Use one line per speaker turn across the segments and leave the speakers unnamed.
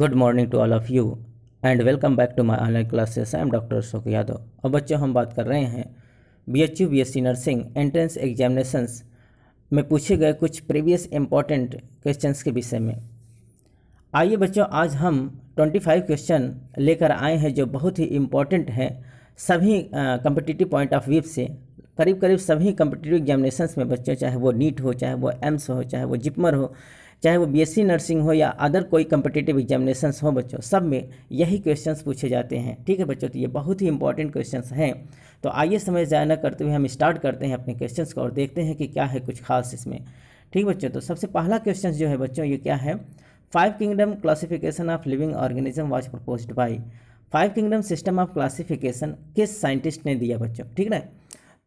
good morning to all of you and welcome back to my online classes I am doctor Ashok Yadav अब बच्चों हम बात कर रहे हैं B H U B S C nursing entrance examinations में पूछे गए कुछ प्रीवियस इम्पॉर्टेंट क्वेश्चंस के विषय में आइए बच्चों आज हम 25 क्वेश्चन लेकर आए हैं जो बहुत ही इम्पॉर्टेंट हैं सभी कम्पिटिटिव पॉइंट ऑफ व्यू से करीब करीब सभी कम्पिटिटिव एग्जामिनेशंस में बच्चों चाहे वो नीट हो चाहे वो एम्स हो चाहे वो जिपमर हो चाहे वो बीएससी नर्सिंग हो या अदर कोई कम्पिटेटिव एग्जामिनेशन हो बच्चों सब में यही क्वेश्चंस पूछे जाते हैं ठीक है बच्चों तो ये बहुत ही इंपॉर्टेंट क्वेश्चंस हैं तो आइए समय ज़्यादा न करते हुए हम स्टार्ट करते हैं अपने क्वेश्चन को और देखते हैं कि क्या है कुछ खास इसमें ठीक बच्चों तो सबसे पहला क्वेश्चन जो है बच्चों ये क्या है five kingdom classification of living organism was proposed by five kingdom system of classification किस साइंटिस्ट ने दिया बच्चों ठीक है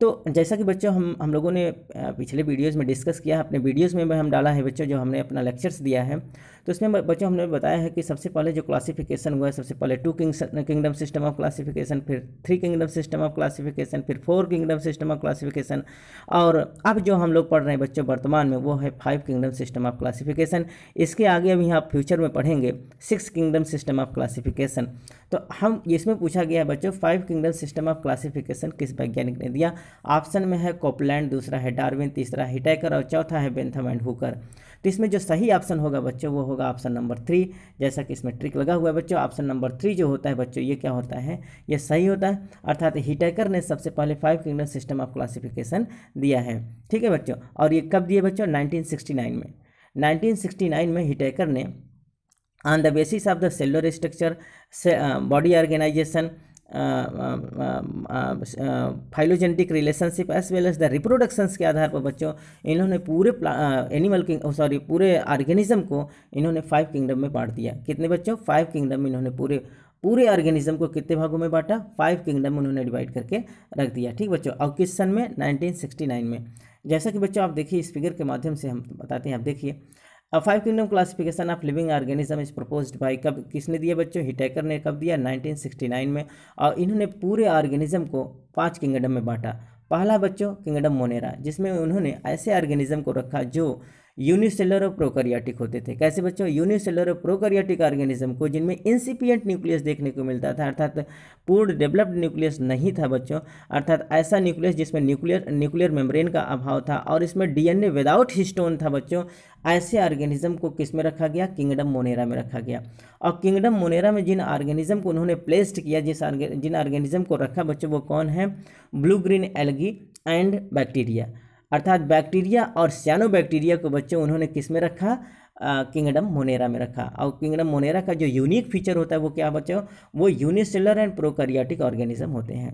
तो जैसा कि बच्चों हम हम लोगों ने पिछले वीडियोज़ में डिस्कस किया है अपने वीडियोज़ में भी हम डाला है बच्चों जो हमने अपना लेक्चर्स दिया है तो इसमें बच्चों हमने बताया है कि सबसे पहले जो क्लासिफिकेशन हुआ है सबसे पहले two kingdom system of classification फिर three kingdom system of classification फिर four kingdom system of classification और अब जो हम लोग पढ़ रहे हैं बच्चों वर्तमान में वो है five kingdom system of classification इसके आगे अभी आप फ्यूचर में पढ़ेंगे six kingdom system of classification तो हम इसमें पूछा गया है बच्चों five kingdom system of classification किस वैज्ञानिक ने दिया ऑप्शन में है कोपलैंड दूसरा है डार्विन तीसरा हिटैकर और चौथा है बेंथम एंड हुकर तो इसमें जो सही ऑप्शन होगा बच्चों वो होगा ऑप्शन नंबर थ्री जैसा कि इसमें ट्रिक लगा हुआ है बच्चों ऑप्शन नंबर थ्री जो होता है बच्चों ये क्या होता है ये सही होता है अर्थात हिटैकर ने सबसे पहले five kingdom system of classification दिया है ठीक है बच्चों और ये कब दिए बच्चों नाइनटीन में नाइनटीन में हिटैकर ने on the basis of the cellular structure body organisation phylogenetic relationship as well as the reproductions के आधार पर बच्चों इन्होंने पूरे एनिमल किंग सॉरी पूरे ऑर्गेनिज्म को इन्होंने फाइव किंगडम में बांट दिया कितने बच्चों फाइव किंगडम में इन्होंने पूरे पूरे ऑर्गेनिज्म को कितने भागों में बांटा फाइव किंगडम उन्होंने डिवाइड करके रख दिया ठीक बच्चों और किस सन में 1969 में जैसा कि बच्चों आप देखिए इस फिगर के माध्यम से हम बताते हैं आप देखिए अब five kingdom classification of living organism is proposed by कब किसने दिया बच्चों हिटैकर ने कब दिया 1969 में और इन्होंने पूरे ऑर्गेनिज्म को पांच किंगडम में बांटा पहला बच्चों किंगडम मोनेरा जिसमें उन्होंने ऐसे ऑर्गेनिज्म को रखा जो यूनिसेलर और प्रोकरियाटिक होते थे कैसे बच्चों यूनिसेलर और प्रोकरियाटिक ऑर्गेनिज्म को जिनमें इंसिपियंट न्यूक्लियस देखने को मिलता था अर्थात पूर्ण डेवलप्ड न्यूक्लियस नहीं था बच्चों अर्थात ऐसा न्यूक्लियस जिसमें न्यूक्लियर न्यूक्लियर मेम्ब्रेन का अभाव था और इसमें डीएनए विदाउट हिस्टोन था बच्चों ऐसे ऑर्गेनिज्म को किस में रखा गया किंगडम मोनेरा में रखा गया और किंगडम मोनेरा में जिन ऑर्गेनिज्म को उन्होंने प्लेस्ड किया जिस जिन ऑर्गेनिज्म को रखा बच्चों वो कौन है blue green algae and bacteria अर्थात बैक्टीरिया और सियानो बैक्टीरिया को बच्चों उन्होंने किस में रखा किंगडम मोनेरा में रखा और किंगडम मोनेरा का जो यूनिक फीचर होता है वो क्या बच्चों वो यूनिसेलर एंड प्रोकैरियोटिक ऑर्गेनिज्म होते हैं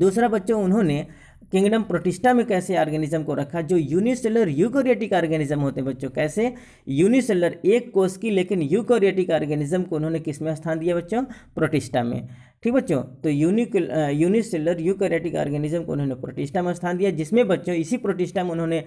दूसरा बच्चों उन्होंने किंगडम प्रोटिस्टा में कैसे ऑर्गेनिज्म को रखा जो यूनिसेलर यूकोरियोटिक ऑर्गेनिज्म होते हैं बच्चों कैसे यूनिसेलर एक कोस की लेकिन यूकोरियोटिक ऑर्गेनिज्म को उन्होंने किस में स्थान दिया बच्चों प्रोटिस्टा में ठीक बच्चों तो यूनिक यूनिसेलर यूकैरेटिक ऑर्गेनिज्म को उन्होंने प्रोटिस्टा में स्थान दिया जिसमें बच्चों इसी प्रोटिस्टा में उन्होंने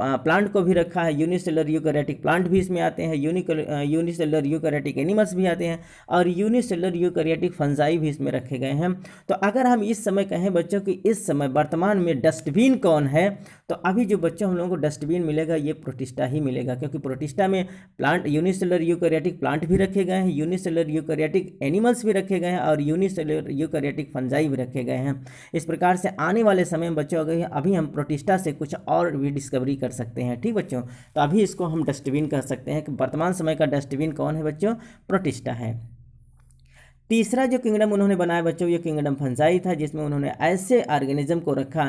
प्लांट को भी रखा है यूनिसेलर यूकैरेटिक प्लांट भी इसमें आते हैं यूनिक यूनिसेलर यूकैरेटिक एनिमल्स भी आते हैं और यूनिसेलर यूकैरेटिक फंजाई भी इसमें रखे गए हैं तो अगर हम इस समय कहें बच्चों की इस समय वर्तमान में डस्टबिन कौन है तो अभी जो बच्चों हम लोगों को डस्टबिन मिलेगा ये प्रोटिस्टा ही मिलेगा क्योंकि प्रोटिस्टा में प्लांट यूनिसेलर यूकोरेटिक प्लांट भी रखे गए हैं यूनिसेलर यूकैरेटिक एनिमल्स भी रखे गए हैं और यूनिस सेल्यूलर यूकैरियोटिक फंजाई भी रखे गए हैं इस प्रकार से आने वाले समय में बच्चों अगर अभी हम प्रोटिस्टा से कुछ और भी डिस्कवरी कर सकते हैं ठीक बच्चों तो अभी इसको हम डस्टबिन कह सकते हैं कि वर्तमान समय का डस्टबिन कौन है बच्चों प्रोटिस्टा है तीसरा जो किंगडम उन्होंने बनाया बच्चों ये किंगडम फंजाई था जिसमें उन्होंने ऐसे ऑर्गेनिज्म को रखा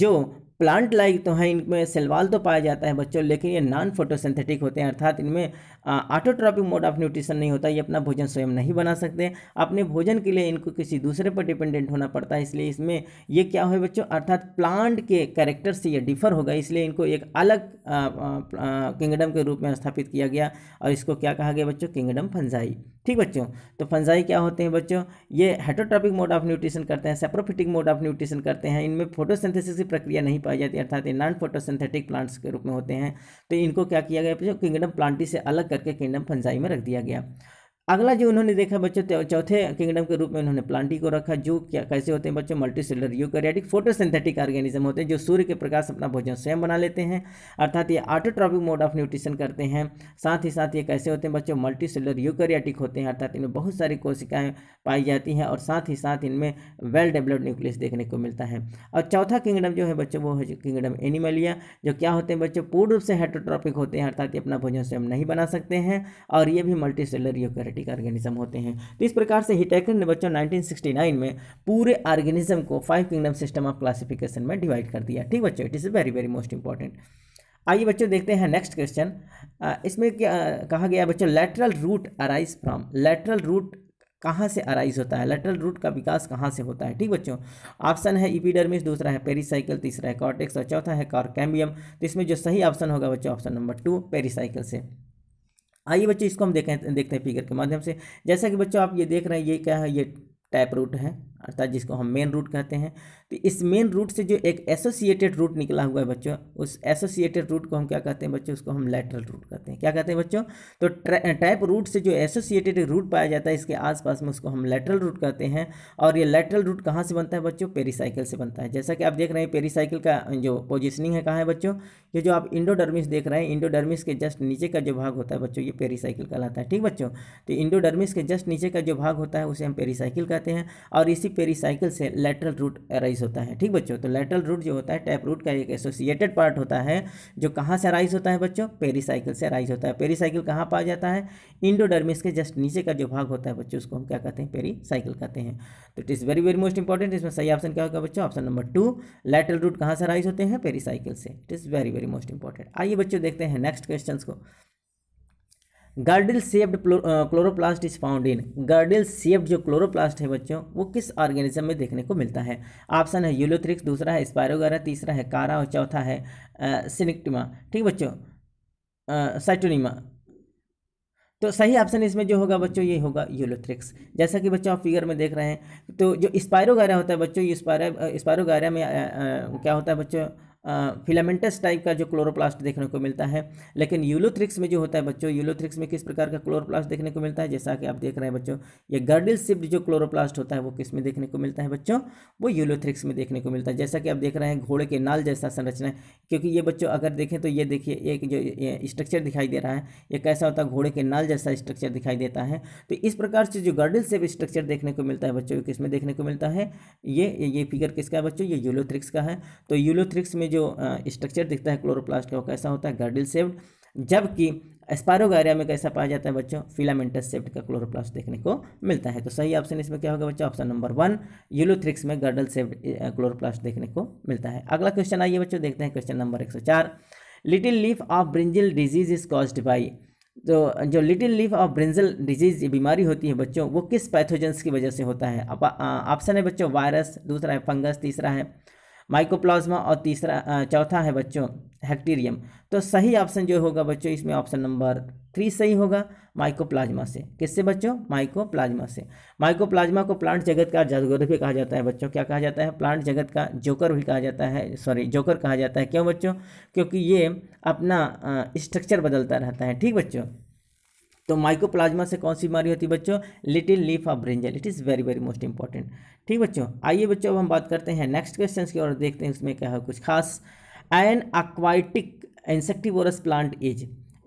जो प्लांट लाइक तो हैं इनमें सेलवाल तो पाया जाता है बच्चों लेकिन ये नॉन फोटोसिंथेटिक होते हैं अर्थात इनमें ऑटोट्रॉपिक मोड ऑफ न्यूट्रिशन नहीं होता ये अपना भोजन स्वयं नहीं बना सकते अपने भोजन के लिए इनको किसी दूसरे पर डिपेंडेंट होना पड़ता है इसलिए इसमें ये क्या हुए बच्चों अर्थात प्लांट के कैरेक्टर से ये डिफर होगा इसलिए इनको एक अलग किंगडम के रूप में स्थापित किया गया और इसको क्या कहा गया बच्चों किंगडम फंजाई ठीक बच्चों तो फंजाई क्या होते हैं बच्चों ये हेटोट्रॉपिक मोड ऑफ न्यूट्रिशन करते हैं सेप्रोफिटिक मोड ऑफ न्यूट्रिशन करते हैं इनमें फोटोसिंथेसिस की प्रक्रिया नहीं पाई जाती अर्थात ये नॉन फोटोसिंथेटिक प्लांट्स के रूप में होते हैं तो इनको क्या किया गया बच्चों किंगडम प्लांटी से अलग करके किंगडम फंजाई में रख दिया गया अगला जो उन्होंने देखा बच्चों चौथे किंगडम के रूप में उन्होंने प्लांटी को रखा जो क्या कैसे होते हैं बच्चों multicellular photo photosynthetic organism होते हैं जो सूर्य के प्रकाश अपना भोजन स्वयं बना लेते हैं अर्थात ये आटोट्रॉपिक मोड ऑफ न्यूट्रिशन करते हैं साथ ही साथ ये कैसे होते हैं बच्चों मल्टी सेलर यूकैरियोटिक होते हैं अर्थात इनमें बहुत सारी कोशिकाएँ पाई जाती हैं और साथ ही साथ इनमें वेल डेवलप्ड न्यूक्लियस देखने को मिलता है और चौथा किंगडम जो है बच्चों वो है किंगडम एनिमलिया जो क्या होते हैं बच्चों पूर्ण रूप से हेटोट्रॉपिक होते हैं अर्थात ये अपना भोजन स्वयं नहीं बना सकते हैं और ये भी multicellular eukaryotic genetic organism होते हैं तो इस प्रकार से हिटैकर ने बच्चों 1969 में पूरे ऑर्गेनिज्म को five kingdom system of classification में डिवाइड कर दिया ठीक बच्चों it is very very most important आइए बच्चों देखते हैं नेक्स्ट क्वेश्चन इसमें क्या कहा गया बच्चों lateral root arise from lateral root कहाँ से अराइज होता है लेटरल रूट का विकास कहाँ से होता है ठीक बच्चों ऑप्शन है इपीडर्मिस दूसरा है पेरीसाइकिल तीसरा है कॉर्टेक्स और चौथा है कॉर्कैम्बियम तो इसमें जो सही ऑप्शन होगा बच्चों ऑप्शन नंबर टू पेरीसाइकिल से आइए बच्चे इसको हम देखें देखते हैं फिगर के माध्यम से जैसा कि बच्चों आप ये देख रहे हैं ये क्या है ये टैप रूट है अर्थात जिसको हम मेन रूट कहते हैं तो इस मेन रूट से जो एक एसोसिएटेड रूट निकला हुआ है बच्चों उस एसोसिएटेड रूट को हम क्या कहते हैं बच्चों उसको हम लेटरल रूट कहते हैं क्या कहते हैं बच्चों तो टाइप रूट से जो एसोसिएटेड रूट पाया जाता है इसके आसपास में उसको हम लेटरल रूट कहते हैं और ये लेटरल रूट कहाँ से बनता है बच्चों पेरीसाइकिल से बनता है जैसा कि आप देख रहे हैं पेरीसाइकिल का जो पोजिशनिंग है कहाँ है बच्चों ये जो आप इंडोडर्मिस देख रहे हैं इंडोडर्मिस के जस्ट नीचे का जो भाग होता है बच्चों ये पेरीसाइकिल कहलाता है ठीक बच्चों तो इंडोडर्मिस के जस्ट नीचे का जो भाग होता है उसे हम पेरीसाइकिल कहते हैं और इसी बेसिक पेरीसाइकिल से लेटरल रूट अराइज होता है ठीक बच्चों तो लेटरल रूट जो होता है टैप रूट का एक एसोसिएटेड पार्ट होता है जो कहाँ से अराइज होता है बच्चों पेरीसाइकिल से अराइज होता है पेरीसाइकिल कहाँ पाया जाता है इंडोडर्मिस के जस्ट नीचे का जो भाग होता है बच्चों उसको हम क्या कहते हैं पेरीसाइकिल कहते हैं तो it is very very most important इसमें सही ऑप्शन क्या होगा बच्चों option number two lateral root कहाँ से अराइज होते हैं पेरीसाइकिल से it is very very most important आइए बच्चों देखते हैं नेक्स्ट क्वेश्चन को girdle shaped chloroplast is found in girdle shaped जो क्लोरोप्लास्ट है बच्चों वो किस ऑर्गेनिज्म में देखने को मिलता है ऑप्शन है यूलोथ्रिक्स दूसरा है स्पायरोगारा तीसरा है कारा और चौथा है सिनिक्टिमा ठीक बच्चों साइटोनिमा तो सही ऑप्शन इसमें जो होगा बच्चों ये होगा यूलोथ्रिक्स जैसा कि बच्चों आप फिगर में देख रहे हैं तो जो स्पायरोगारा होता है बच्चों ये स्पायरोगारा में आ, आ, क्या होता है बच्चों फिलामेंटस टाइप का जो क्लोरोप्लास्ट देखने को मिलता है लेकिन यूलोथ्रिक्स में जो होता है बच्चों यूलोथ्रिक्स में किस प्रकार का क्लोरोप्लास्ट देखने को मिलता है जैसा कि आप देख रहे हैं बच्चों ये गर्डिल सिप्ड जो क्लोरोप्लास्ट होता है वो किस में देखने को मिलता है बच्चों वो यूलोथ्रिक्स में देखने को मिलता है जैसा कि आप देख रहे हैं घोड़े के नाल जैसा संरचना क्योंकि ये बच्चों अगर देखें तो ये देखिए एक जो स्ट्रक्चर दिखाई दे रहा है ये कैसा होता है घोड़े के नाल जैसा स्ट्रक्चर दिखाई देता है तो इस प्रकार से जो गर्डिल सेप स्ट्रक्चर देखने को मिलता है बच्चों किस में देखने को मिलता है ये ये फिगर किसका है बच्चों ये यूलोथ्रिक्स का है तो यूलोथ्रिक्स में जो स्ट्रक्चर दिखता है क्लोरोप्लास्ट का वो कैसा होता है गर्डिल सेव्ड जबकि एस्पारोगारिया में कैसा पाया जाता है बच्चों फिलामेंटस सेफ्ट का क्लोरोप्लास्ट देखने को मिलता है तो सही ऑप्शन इसमें क्या होगा बच्चों ऑप्शन नंबर वन यूलोथ्रिक्स में गर्डल सेफ्ट क्लोरोप्लास्ट देखने को मिलता है अगला क्वेश्चन आइए बच्चों देखते हैं क्वेश्चन नंबर एक little leaf of brinjal disease is caused by तो जो little leaf of brinjal disease बीमारी होती है बच्चों वो किस पैथोजेंस की वजह से होता है ऑप्शन है बच्चों वायरस दूसरा है फंगस तीसरा है माइकोप्लाज्मा और तीसरा चौथा है बच्चों हैक्टीरियम तो सही ऑप्शन जो होगा बच्चों इसमें ऑप्शन नंबर थ्री सही होगा माइकोप्लाज्मा से किससे बच्चों माइकोप्लाज्मा से माइकोप्लाज्मा को प्लांट जगत का जादूगर भी कहा जाता है बच्चों क्या कहा जाता है प्लांट जगत का जोकर भी कहा जाता है सॉरी जोकर कहा जाता है क्यों बच्चों क्योंकि ये अपना स्ट्रक्चर बदलता रहता है ठीक बच्चों तो माइकोप्लाज्मा से कौन सी बीमारी होती है बच्चों little leaf of brinjal it is very very most important ठीक बच्चों आइए बच्चों अब हम बात करते हैं नेक्स्ट क्वेश्चन की और देखते हैं उसमें क्या है कुछ खास an aquatic insectivorous plant is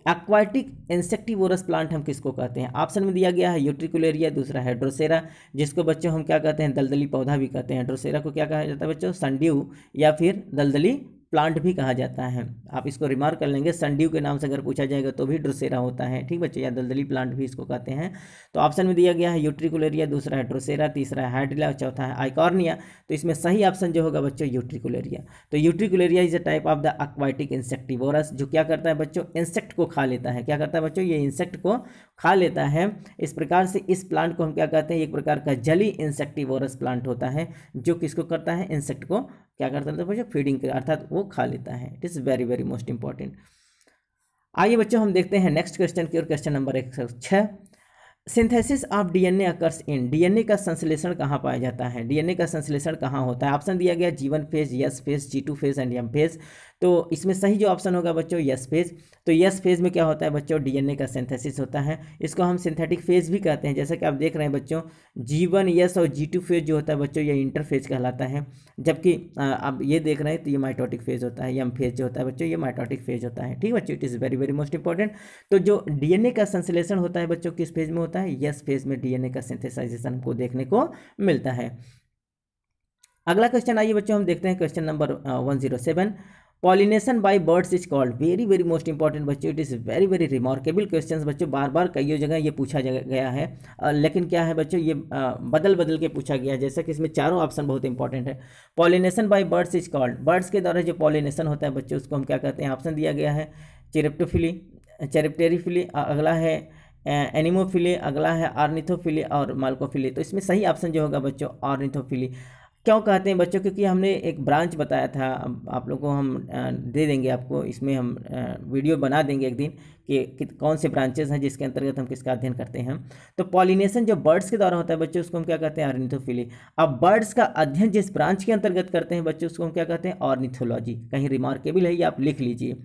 aquatic insectivorous plant हम किसको कहते हैं ऑप्शन में दिया गया है यूट्रिकुलेरिया दूसरा हाइड्रोसेरा जिसको बच्चों हम क्या कहते हैं दलदली पौधा भी कहते हैं हाइड्रोसेरा को क्या कहा जाता है बच्चों संड्यू या फिर दलदली प्लांट भी कहा जाता है आप इसको रिमार्क कर लेंगे संडीव के नाम से अगर पूछा जाएगा तो भी ड्रोसेरा होता है ठीक बच्चे या दलदली प्लांट भी इसको कहते हैं तो ऑप्शन में दिया गया है यूट्रिकुलेरिया दूसरा है ड्रोसेरा तीसरा है हाइड्रिला चौथा है आइकॉर्निया तो इसमें सही ऑप्शन जो होगा बच्चों यूट्रिकुलेरिया तो utricularia is a type of the aquatic insectivorous जो क्या करता है बच्चों इंसेक्ट को खा लेता है क्या करता है बच्चों ये इंसेक्ट को खा लेता है इस प्रकार से इस प्लांट को हम क्या कहते हैं एक प्रकार का जली इंसेक्टिवोरस प्लांट होता है जो किसको करता है इंसेक्ट को क्या करता है बच्चों फीडिंग अर्थात वो वो खा लेता है it is very very most important आइए बच्चों हम देखते हैं नेक्स्ट क्वेश्चन की ओर क्वेश्चन नंबर एक सौ छः synthesis of DNA occurs in DNA का संश्लेषण कहाँ पाया जाता है डीएनए का संश्लेषण कहाँ होता है ऑप्शन दिया गया G one phase S phase G two phase and M phase तो इसमें सही जो ऑप्शन होगा बच्चों यस फेज तो यस फेज में क्या होता है बच्चों डीएनए का सिंथेसिस होता है इसको हम सिंथेटिक फेज भी कहते हैं जैसा कि आप देख रहे हैं बच्चों जी वन यस और जी टू फेज जो होता है बच्चों ये इंटरफेज कहलाता है जबकि आप ये देख रहे हैं तो ये माइटोटिक फेज होता है यम फेज जो होता है बच्चों ये माइटोटिक फेज होता है ठीक है बच्चों it is very very most important तो जो डीएनए का संश्लेषण होता है बच्चों किस फेज में होता है यस फेज में डीएनए का सिंथेसाइजेशन को देखने को मिलता है अगला क्वेश्चन आइए बच्चों हम देखते हैं question number one zero seven pollination by birds is called very very most important बच्चों it is very very remarkable questions बच्चों बार बार कई जगह ये पूछा गया है लेकिन क्या है बच्चों ये बदल बदल के पूछा गया है जैसा कि इसमें चारों ऑप्शन बहुत इंपॉर्टेंट है pollination by birds is called birds के द्वारा जो पॉलिनेशन होता है बच्चों उसको हम क्या कहते हैं ऑप्शन दिया गया है चेरेप्टोफिली चेरेप्टेरीफिली अगला है एनिमोफिली अगला है आर्निथोफिली और मालकोफिली तो इसमें सही ऑप्शन जो होगा बच्चों आर्निथोफिली क्यों कहते हैं बच्चों क्योंकि हमने एक ब्रांच बताया था आप लोगों को हम दे देंगे आपको इसमें हम वीडियो बना देंगे एक दिन कि, कौन से ब्रांचेस हैं जिसके अंतर्गत हम किसका अध्ययन करते हैं तो पॉलिनेशन जो बर्ड्स के द्वारा होता है बच्चों उसको हम क्या कहते हैं आर्निथोफिली अब बर्ड्स का अध्ययन जिस ब्रांच के अंतर्गत करते हैं बच्चों उसको हम क्या कहते हैं ऑर्निथोलॉजी कहीं रिमार्केबल है ये आप लिख लीजिए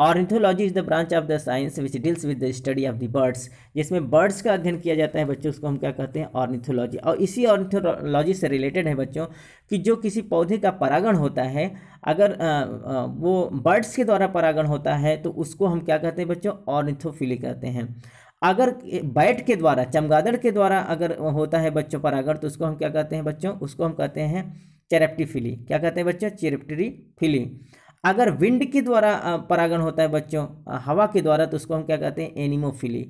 ornithology is the branch of the science which deals with the study of the birds जिसमें बर्ड्स का अध्ययन किया जाता है बच्चों उसको हम क्या कहते हैं ऑर्निथोलॉजी और इसी ऑर्निथोलॉजी से रिलेटेड है बच्चों कि जो किसी पौधे का परागण होता है अगर वो बर्ड्स के द्वारा परागण होता है तो उसको हम क्या कहते हैं बच्चों ऑर्निथोफिली कहते हैं अगर बैट के द्वारा चमगादड़ के द्वारा अगर होता है बच्चों परागण तो उसको हम क्या कहते हैं बच्चों उसको हम कहते हैं फिली क्या कहते हैं बच्चों चेरेप्टरी फिली अगर विंड के द्वारा परागण होता है बच्चों हवा के द्वारा तो उसको हम क्या कहते हैं एनिमोफिली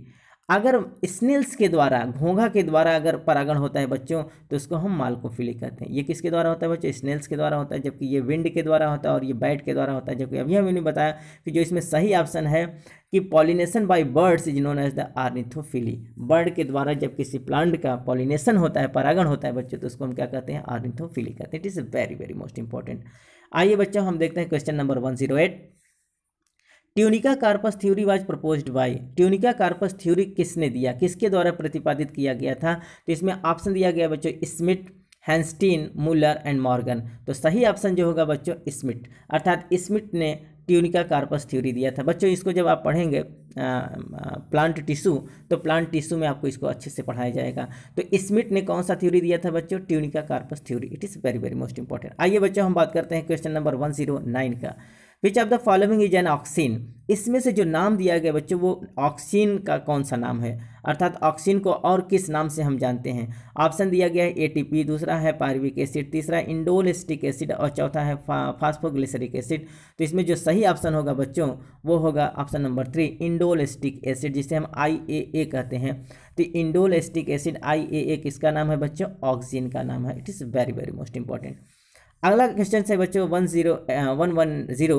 अगर स्नेल्स के द्वारा घोंघा के द्वारा अगर परागण होता है बच्चों तो उसको हम मालकोफिली कहते हैं ये किसके द्वारा होता है बच्चों स्नेल्स के द्वारा होता है जबकि ये विंड के द्वारा होता है और ये बैट के द्वारा होता है जबकि अभी हमने बताया कि जो इसमें सही ऑप्शन है कि pollination by birds is known as the ornithophily bird के द्वारा जब किसी प्लांट का पॉलिनेशन होता है परागण होता है बच्चों तो उसको हम क्या कहते हैं आर्निथोफिली कहते हैं it is very very most important आइए बच्चों हम देखते हैं question number one zero eight tunica corpus theory was proposed by tunica corpus theory किसने दिया किसके द्वारा प्रतिपादित किया गया था तो इसमें ऑप्शन दिया गया बच्चों Schmidt Hanstein Muller and Morgan तो सही ऑप्शन जो होगा बच्चों स्मिट अर्थात स्मिट ने ट्यूनिका कार्पस थ्योरी दिया था बच्चों इसको जब आप पढ़ेंगे प्लांट टिश्यू तो प्लांट टिश्यू में आपको इसको अच्छे से पढ़ाया जाएगा तो स्मिट ने कौन सा थ्योरी दिया था बच्चों tunica corpus theory it is very very most important आइए बच्चों हम बात करते हैं question number one zero nine का which of the following is an auxin इसमें से जो नाम दिया गया बच्चों वो ऑक्सीन का कौन सा नाम है अर्थात ऑक्सीन को और किस नाम से हम जानते हैं ऑप्शन दिया गया है एटीपी दूसरा है पार्विक एसिड तीसरा इंडोलिस्टिक एसिड और चौथा है फा, फास्फोग्लिसरिक एसिड तो इसमें जो सही ऑप्शन होगा बच्चों वो होगा option number three indole acetic acid जिसे हम आई कहते हैं तो इंडोलिस्टिक एसिड आई किसका नाम है बच्चों ऑक्सीन का नाम है it is very very most important अगला क्वेश्चन है बच्चों one zero one one zero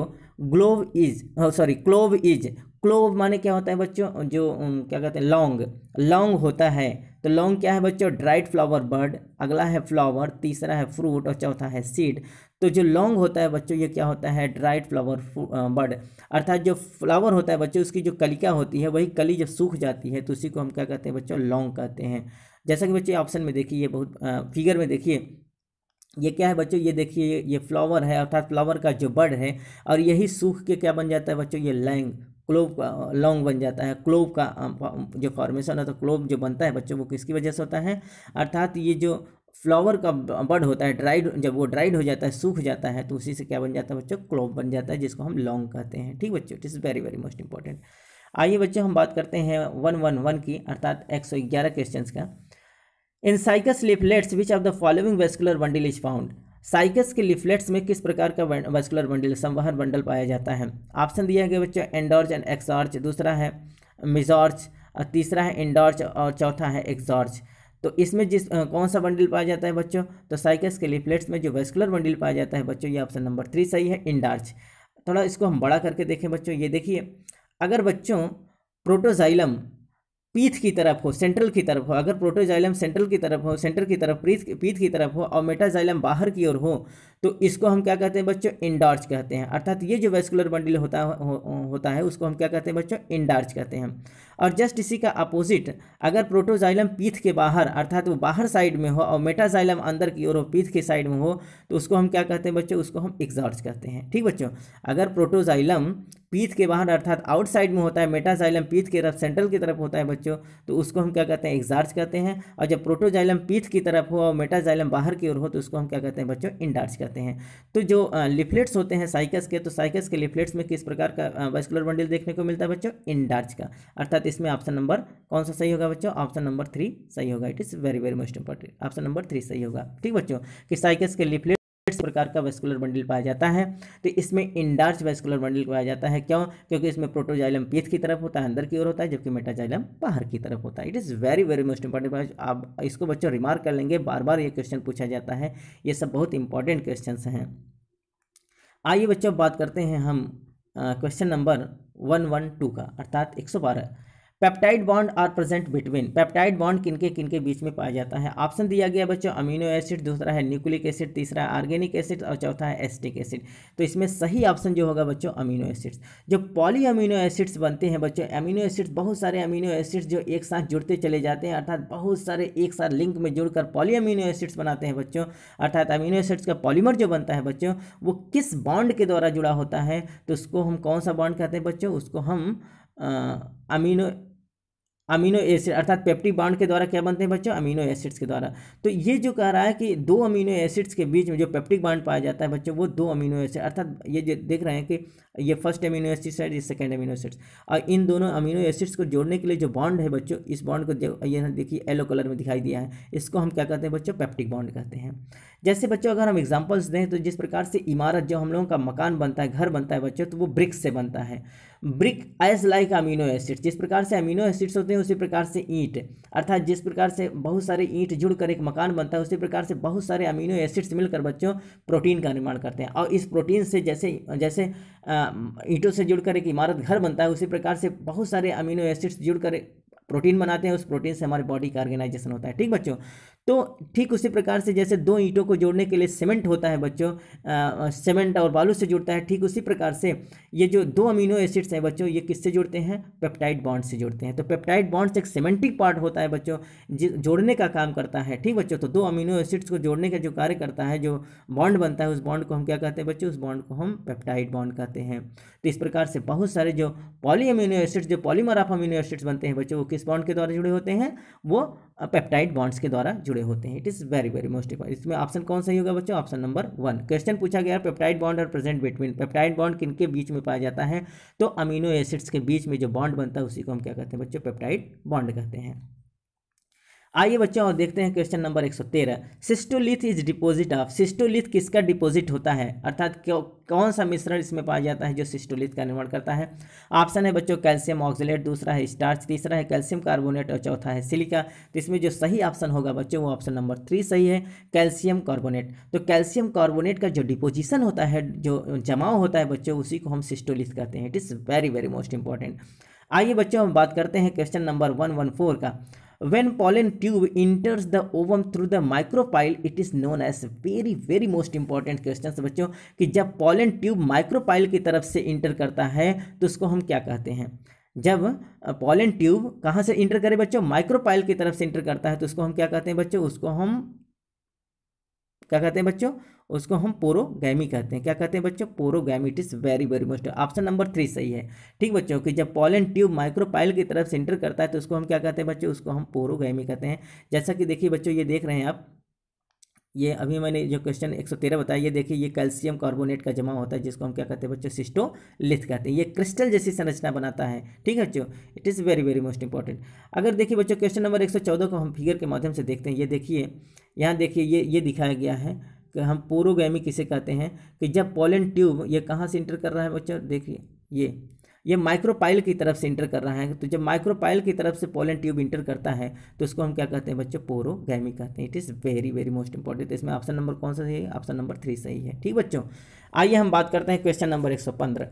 glove is sorry clove is clove माने क्या होता है बच्चों जो क्या कहते हैं लॉन्ग लॉन्ग होता है तो लॉन्ग क्या है बच्चों ड्राइड फ्लावर बर्ड अगला है फ्लावर तीसरा है फ्रूट और चौथा है सीड तो जो लॉन्ग होता है बच्चों ये क्या होता है ड्राइड फ्लावर बर्ड अर्थात जो फ्लावर होता है बच्चों उसकी जो कलिका होती है वही कली जब सूख जाती है तो उसी को हम क्या कहते हैं बच्चों लॉन्ग कहते हैं जैसा कि बच्चे ऑप्शन में देखिए बहुत फिगर uh, में देखिए ये क्या है बच्चों ये देखिए ये फ्लावर है अर्थात फ्लावर का जो बर्ड है और यही सूख के क्या बन जाता है बच्चों ये लैंग क्लोव का लॉन्ग बन जाता है क्लोव का जो फॉर्मेशन है तो क्लोव जो बनता है बच्चों वो किसकी वजह से होता है अर्थात ये जो फ्लावर का बड होता है ड्राइड जब वो ड्राइड हो जाता है सूख जाता है तो उसी से क्या बन जाता है बच्चों क्लोव बन जाता है जिसको हम लॉन्ग कहते हैं ठीक बच्चों it is very very most important आइए बच्चों हम बात करते हैं वन वन वन की अर्थात एक सौ ग्यारह क्वेश्चन का in cycas leaflets which of the following vascular bundle is found cycas के लिफलेट्स में किस प्रकार का वेस्कुलर बंडल संवहन बंडल पाया जाता है ऑप्शन दिया गया बच्चों एंडॉर्च एंड एक्सॉर्च दूसरा है मिजॉर्च तीसरा है इंडॉर्च और चौथा है एक्सॉर्च तो इसमें जिस कौन सा बंडल पाया जाता है बच्चों तो साइकस के लिफलेट्स में जो वेस्कुलर बंडल पाया जाता है बच्चों ये ऑप्शन नंबर थ्री सही है इंडार्च थोड़ा इसको हम बड़ा करके देखें बच्चों ये देखिए अगर बच्चों प्रोटोजाइलम पीथ की तरफ हो सेंट्रल की तरफ हो अगर प्रोटोजाइलम सेंट्रल की तरफ हो सेंटर की तरफ पीथ पीथ की तरफ हो और मेटाजाइलम बाहर की ओर हो तो इसको हम क्या कहते हैं बच्चों इंडार्च कहते हैं अर्थात ये जो वेस्कुलर बंडल होता हो, होता है उसको हम क्या कहते हैं बच्चों इंडार्च कहते हैं और जस्ट इसी का अपोजिट अगर प्रोटोजाइलम पीथ के बाहर अर्थात वो बाहर साइड में हो और मेटाजाइलम अंदर की ओर हो पीथ के साइड में हो तो उसको हम क्या कहते हैं बच्चों उसको हम एक्सॉर्च कहते हैं ठीक बच्चों अगर प्रोटोजाइलम पीथ के बाहर अर्थात आउटसाइड में होता है मेटाजाइलम पीथ के तरफ सेंट्रल की तरफ होता है बच्चों तो उसको हम क्या कहते हैं एक्सार्च कहते हैं और जब प्रोटोजाइलम पीथ की तरफ हो और मेटाजाइलम बाहर की ओर हो तो उसको हम क्या कहते हैं बच्चों इंडार्च कहते हैं जाते हैं तो जो लिफलेट्स होते हैं साइकस के तो साइकस के लिफलेट्स में किस प्रकार का वेस्कुलर बंडल देखने को मिलता है बच्चों इंडार्च का अर्थात इसमें ऑप्शन नंबर कौन सा सही होगा बच्चों ऑप्शन नंबर थ्री सही होगा it is very very most important option number three सही होगा ठीक बच्चों कि साइकस के लिफलेट प्रकार का वेस्कुलर बंडल पाया जाता है तो इसमें इंडार्ज वेस्कुलर बंडल पाया जाता है क्यों क्योंकि इसमें प्रोटोजाइलम पीथ की तरफ होता है अंदर की ओर होता है जबकि मेटाजाइलम बाहर की तरफ होता है it is very very most important आप इसको बच्चों रिमार्क कर लेंगे बार बार ये क्वेश्चन पूछा जाता है ये सब बहुत इंपॉर्टेंट क्वेश्चन हैं आइए बच्चों बात करते हैं हम question number one one two का अर्थात एक सौ बारह peptide bond are present between peptide bond किनके किनके बीच में पाया जाता है ऑप्शन दिया गया बच्चों अमीनो एसिड दूसरा है न्यूक्लिक एसिड तीसरा है ऑर्गेनिक एसिड और चौथा है एस्टिक एसिड तो इसमें सही ऑप्शन जो होगा बच्चों अमीनो एसिड्स जो पॉली अमीनो एसिड्स बनते हैं बच्चों अमीनो एसिड्स बहुत सारे अमीनो एसिड्स जो एक साथ जुड़ते चले जाते हैं अर्थात बहुत सारे एक साथ लिंक में जुड़कर पॉली अमीनो एसिड्स बनाते हैं बच्चों अर्थात अमीनो एसिड्स का पॉलीमर जो बनता है बच्चों वो किस बॉन्ड के द्वारा जुड़ा होता है तो उसको हम कौन सा बॉन्ड कहते हैं बच्चों उसको हम अमीनो अमीनो एसिड अर्थात पेप्टिक बाउंड के द्वारा क्या बनते हैं बच्चों अमीनो एसिड्स के द्वारा तो ये जो कह रहा है कि दो अमीनो एसिड्स के बीच में जो पेप्टिक बाउंड पाया जाता है बच्चों वो दो अमीनो एसिड अर्थात ये देख रहे हैं कि ये फर्स्ट अमीनो एसिड है ये सेकेंड अमीनो एसिड्स और इन दोनों अमीनो एसिड्स को जोड़ने के लिए जो बॉन्ड है बच्चों इस बॉन्ड को ये देखिए येलो कलर में दिखाई दिया है इसको हम क्या कहते हैं बच्चों पेप्टिक बॉन्ड कहते हैं जैसे बच्चों अगर हम एग्जाम्पल्स दें तो जिस प्रकार से इमारत जो हम लोगों का मकान बनता है घर बनता है बच्चों तो वो ब्रिक्स से बनता है bricks like amino acid जिस प्रकार से अमीनो एसिड्स होते हैं उसी प्रकार से ईंट अर्थात जिस प्रकार से बहुत सारे ईंट जुड़कर एक मकान बनता है उसी प्रकार से बहुत सारे अमीनो एसिड्स मिलकर बच्चों प्रोटीन का निर्माण करते हैं और इस प्रोटीन से जैसे जैसे ईंटों से जुड़कर एक इमारत घर बनता है उसी प्रकार से बहुत सारे अमीनो एसिड्स जुड़कर प्रोटीन बनाते हैं उस प्रोटीन से हमारी बॉडी का ऑर्गेनाइजेशन होता है ठीक बच्चों तो ठीक उसी प्रकार से जैसे दो ईंटों को जोड़ने के लिए सीमेंट होता है बच्चों सीमेंट और बालू से जुड़ता है ठीक उसी प्रकार से ये जो दो अमीनो एसिड्स हैं बच्चों ये किससे जुड़ते हैं पेप्टाइड बॉन्ड से जुड़ते हैं तो पेप्टाइड बॉन्ड्स एक सीमेंटिक पार्ट होता है बच्चों जोड़ने का काम करता है ठीक बच्चों तो दो अमीनो एसिड्स को जोड़ने का जो कार्य करता है जो बॉन्ड बनता है उस बॉन्ड को हम क्या कहते हैं बच्चों उस बॉन्ड को हम पेप्टाइड बॉन्ड कहते हैं तो इस प्रकार से बहुत सारे जो पॉली अमीनो एसिड्स जो पॉलीमर ऑफ अमीनो एसिड्स बनते हैं बच्चों वो किस बॉन्ड के द्वारा जुड़े होते हैं वो पेप्टाइड बॉन्ड्स के द्वारा जुड़े होते हैं it is very very most important इसमें ऑप्शन कौन सही होगा बच्चों ऑप्शन नंबर वन क्वेश्चन पूछा गया पेप्टाइड बॉन्ड और प्रेजेंट बिटवीन पेप्टाइड बॉन्ड किन के बीच में पाया जाता है तो अमीनो एसिड्स के बीच में जो बॉन्ड बनता है उसी को हम क्या कहते हैं बच्चों पेप्टाइड बॉन्ड कहते हैं आइए बच्चों और देखते हैं question number 113 cystolith is deposit of cystolith किसका डिपोजिट होता है अर्थात कौन सा मिश्रण इसमें पाया जाता है जो सिस्टोलिथ का निर्माण करता है ऑप्शन है बच्चों कैल्शियम ऑक्सीलेट दूसरा है स्टार्च तीसरा है कैल्शियम कार्बोनेट और चौथा है सिलिका तो इसमें जो सही ऑप्शन होगा बच्चों वो ऑप्शन नंबर थ्री सही है कैल्शियम कार्बोनेट तो कैल्शियम कार्बोनेट का जो डिपोजिशन होता है जो जमाव होता है बच्चों उसी को हम सिस्टोलिथ कहते हैं it is very very most important आइए बच्चों हम बात करते हैं question number one one four का when pollen tube enters the ovum through the micropyle it is known as very very most important question बच्चों कि जब pollen tube micropyle की तरफ से enter करता है तो उसको हम क्या कहते हैं जब पॉलन ट्यूब कहाँ से इंटर करे बच्चों माइक्रोपाइल की तरफ से इंटर करता है तो उसको हम क्या कहते हैं बच्चों उसको हम क्या कहते हैं बच्चों उसको हम पोरोगैमी कहते हैं क्या कहते हैं बच्चों porogamy it is very very most option number three सही है ठीक बच्चों कि जब पॉलन ट्यूब माइक्रोपाइल की तरफ से इंटर करता है तो उसको हम क्या कहते हैं बच्चों उसको हम पोरोगैमी कहते हैं जैसा कि देखिए बच्चों ये देख रहे हैं आप ये अभी मैंने जो क्वेश्चन 113 बताया ये देखिए ये कैल्शियम कार्बोनेट का जमा होता है जिसको हम क्या कहते हैं बच्चों सिस्टोलिथ कहते हैं ये क्रिस्टल जैसी संरचना बनाता है ठीक है बच्चों it is very very most important अगर देखिए बच्चों क्वेश्चन नंबर 114 को हम फिगर के माध्यम से देखते हैं ये देखिए यहाँ देखिए ये ये दिखाया गया है कि हम पोरोगैमी किसे कहते हैं कि जब पोलन ट्यूब ये कहाँ से इंटर कर रहा है बच्चों देखिए ये ये माइक्रोपाइल की तरफ से इंटर कर रहा है तो जब माइक्रोपाइल की तरफ से पोलन ट्यूब इंटर करता है तो इसको हम क्या कहते हैं बच्चों पोरोगैमी कहते हैं it is very very most important इसमें ऑप्शन नंबर कौन सा सही है ऑप्शन नंबर थ्री सही है ठीक बच्चों आइए हम बात करते हैं क्वेश्चन नंबर एक सौ पंद्रह